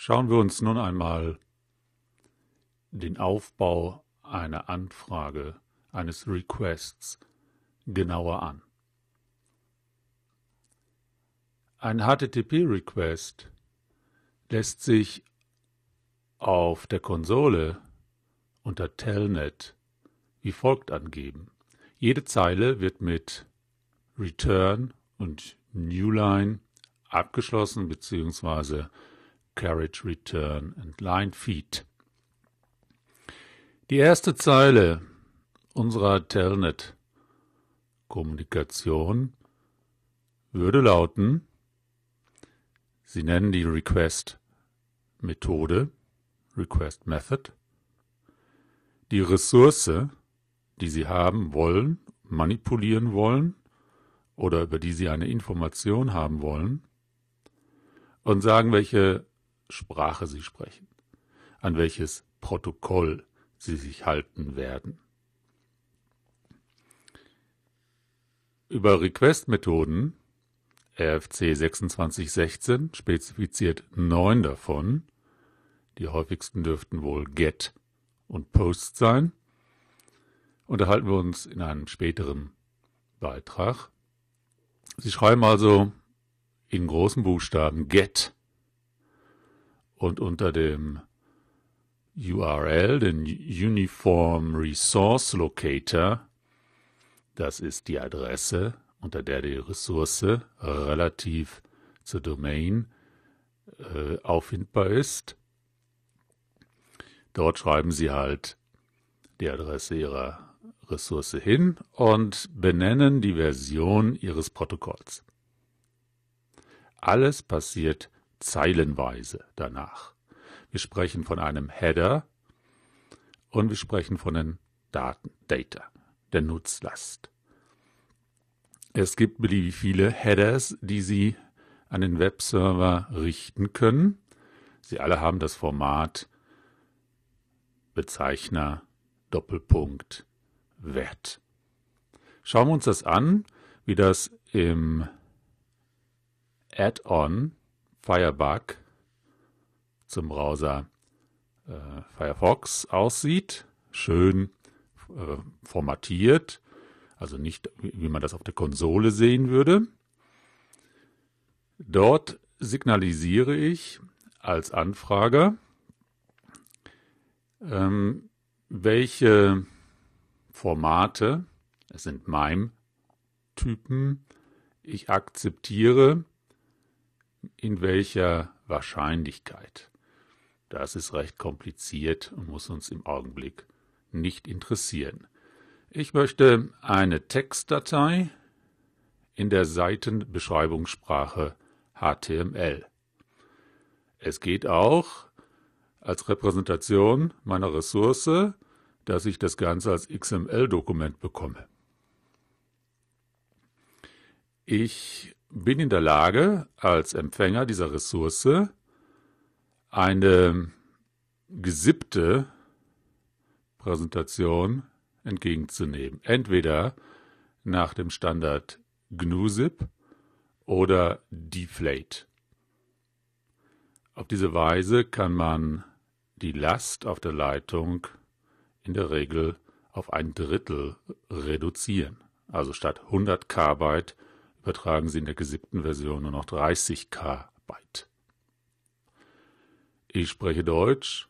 Schauen wir uns nun einmal den Aufbau einer Anfrage, eines Requests genauer an. Ein HTTP-Request lässt sich auf der Konsole unter Telnet wie folgt angeben. Jede Zeile wird mit Return und Newline abgeschlossen bzw. Carriage Return and Line Feed. Die erste Zeile unserer Telnet-Kommunikation würde lauten, Sie nennen die Request-Methode, Request Method, die Ressource, die Sie haben wollen, manipulieren wollen oder über die Sie eine Information haben wollen und sagen, welche Sprache sie sprechen, an welches Protokoll sie sich halten werden. Über Request-Methoden, RFC 2616 spezifiziert neun davon, die häufigsten dürften wohl GET und POST sein, unterhalten wir uns in einem späteren Beitrag. Sie schreiben also in großen Buchstaben GET und unter dem URL, den Uniform Resource Locator, das ist die Adresse, unter der die Ressource relativ zur Domain äh, auffindbar ist. Dort schreiben Sie halt die Adresse Ihrer Ressource hin und benennen die Version Ihres Protokolls. Alles passiert zeilenweise danach. Wir sprechen von einem Header und wir sprechen von den Daten, Data, der Nutzlast. Es gibt beliebig viele Headers, die Sie an den Webserver richten können. Sie alle haben das Format Bezeichner Doppelpunkt Wert. Schauen wir uns das an, wie das im Add-on Firebug zum Browser äh, Firefox aussieht. Schön äh, formatiert, also nicht wie man das auf der Konsole sehen würde. Dort signalisiere ich als Anfrager, ähm, welche Formate, es sind MIME-Typen, ich akzeptiere in welcher Wahrscheinlichkeit. Das ist recht kompliziert und muss uns im Augenblick nicht interessieren. Ich möchte eine Textdatei in der Seitenbeschreibungssprache HTML. Es geht auch als Repräsentation meiner Ressource, dass ich das Ganze als XML-Dokument bekomme. Ich bin in der Lage, als Empfänger dieser Ressource eine gesippte Präsentation entgegenzunehmen. Entweder nach dem Standard gnu GNUSIP oder Deflate. Auf diese Weise kann man die Last auf der Leitung in der Regel auf ein Drittel reduzieren. Also statt 100 Kbyte übertragen sie in der gesippten Version nur noch 30k Byte. Ich spreche Deutsch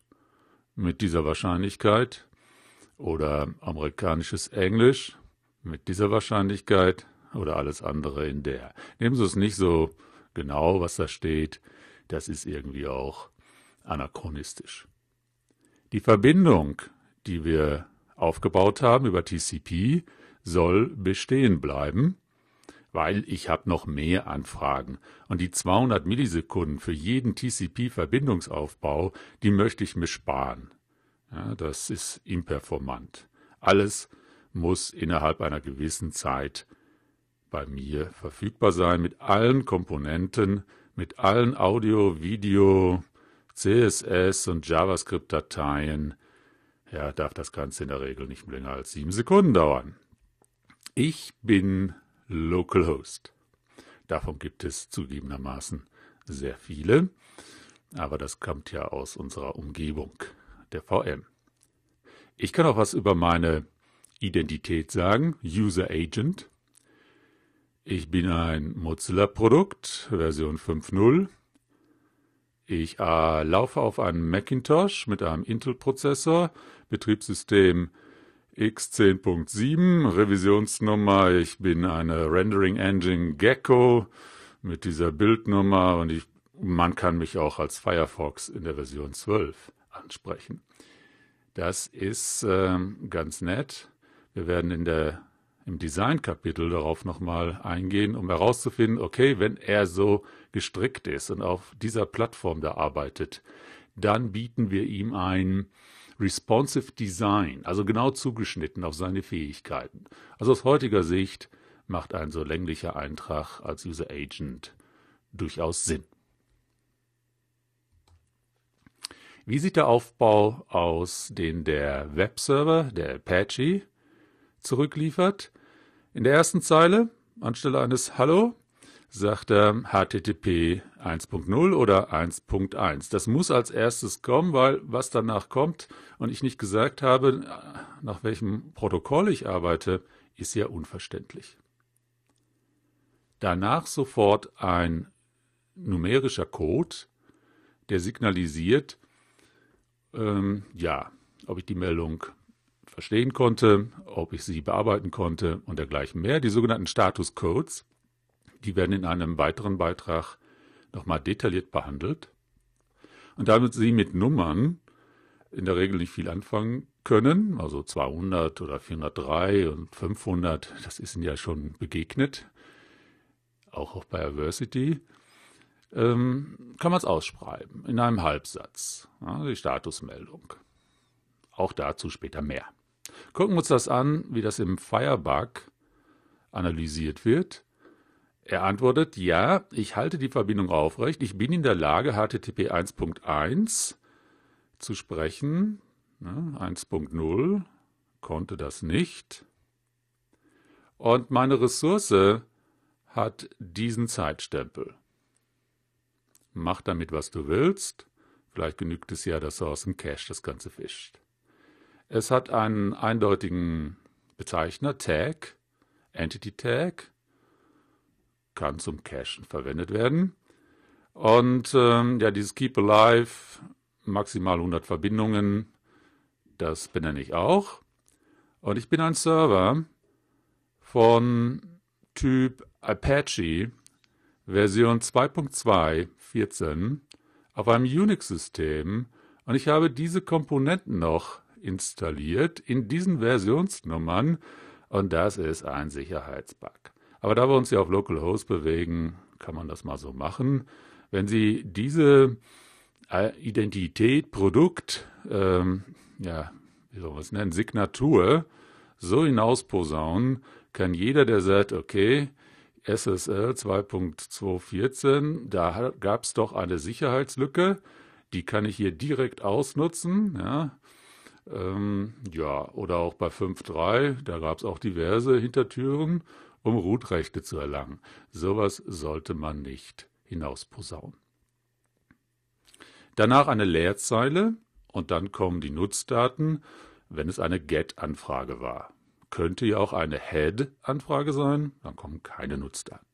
mit dieser Wahrscheinlichkeit oder amerikanisches Englisch mit dieser Wahrscheinlichkeit oder alles andere in der. Nehmen Sie es nicht so genau, was da steht. Das ist irgendwie auch anachronistisch. Die Verbindung, die wir aufgebaut haben über TCP, soll bestehen bleiben weil ich habe noch mehr Anfragen. Und die 200 Millisekunden für jeden TCP-Verbindungsaufbau, die möchte ich mir sparen. Ja, das ist imperformant. Alles muss innerhalb einer gewissen Zeit bei mir verfügbar sein mit allen Komponenten, mit allen Audio, Video, CSS und JavaScript-Dateien. Ja, darf das Ganze in der Regel nicht länger als sieben Sekunden dauern. Ich bin localhost. Davon gibt es zugegebenermaßen sehr viele, aber das kommt ja aus unserer Umgebung, der VM. Ich kann auch was über meine Identität sagen, User Agent. Ich bin ein Mozilla-Produkt, Version 5.0. Ich äh, laufe auf einem Macintosh mit einem Intel-Prozessor, Betriebssystem X10.7, Revisionsnummer, ich bin eine Rendering Engine Gecko mit dieser Bildnummer und ich, man kann mich auch als Firefox in der Version 12 ansprechen. Das ist äh, ganz nett. Wir werden in der, im Design-Kapitel darauf nochmal eingehen, um herauszufinden, okay, wenn er so gestrickt ist und auf dieser Plattform da arbeitet, dann bieten wir ihm ein Responsive Design, also genau zugeschnitten auf seine Fähigkeiten. Also aus heutiger Sicht macht ein so länglicher Eintrag als User Agent durchaus Sinn. Wie sieht der Aufbau aus, den der Webserver, der Apache, zurückliefert? In der ersten Zeile, anstelle eines Hallo, sagt er http 1.0 oder 1.1. Das muss als erstes kommen, weil was danach kommt und ich nicht gesagt habe, nach welchem Protokoll ich arbeite, ist ja unverständlich. Danach sofort ein numerischer Code, der signalisiert, ähm, ja, ob ich die Meldung verstehen konnte, ob ich sie bearbeiten konnte und dergleichen mehr. Die sogenannten Statuscodes, die werden in einem weiteren Beitrag nochmal detailliert behandelt. Und damit Sie mit Nummern in der Regel nicht viel anfangen können, also 200 oder 403 und 500, das ist Ihnen ja schon begegnet, auch, auch bei Aversity, ähm, kann man es ausschreiben in einem Halbsatz, ja, die Statusmeldung. Auch dazu später mehr. Gucken wir uns das an, wie das im Firebug analysiert wird. Er antwortet, ja, ich halte die Verbindung aufrecht. Ich bin in der Lage, HTTP 1.1 zu sprechen. 1.0 ne, konnte das nicht. Und meine Ressource hat diesen Zeitstempel. Mach damit, was du willst. Vielleicht genügt es ja, dass aus dem Cache das Ganze fischt. Es hat einen eindeutigen Bezeichner, Tag, Entity Tag kann zum Cashen verwendet werden. Und ähm, ja, dieses Keep Alive, maximal 100 Verbindungen, das benenne ich auch. Und ich bin ein Server von Typ Apache, Version 2.2.14, auf einem Unix-System. Und ich habe diese Komponenten noch installiert in diesen Versionsnummern. Und das ist ein Sicherheitsbug. Aber da wir uns ja auf Localhost bewegen, kann man das mal so machen. Wenn Sie diese äh, Identität, Produkt, ähm, ja, wie soll man es nennen, Signatur so hinausposaunen, kann jeder, der sagt, okay, SSL 2.214, da gab es doch eine Sicherheitslücke, die kann ich hier direkt ausnutzen. Ja, ähm, ja oder auch bei 5.3, da gab es auch diverse Hintertüren um Rootrechte zu erlangen. Sowas sollte man nicht hinausposaunen. Danach eine Leerzeile und dann kommen die Nutzdaten, wenn es eine GET-Anfrage war. Könnte ja auch eine HEAD-Anfrage sein, dann kommen keine Nutzdaten.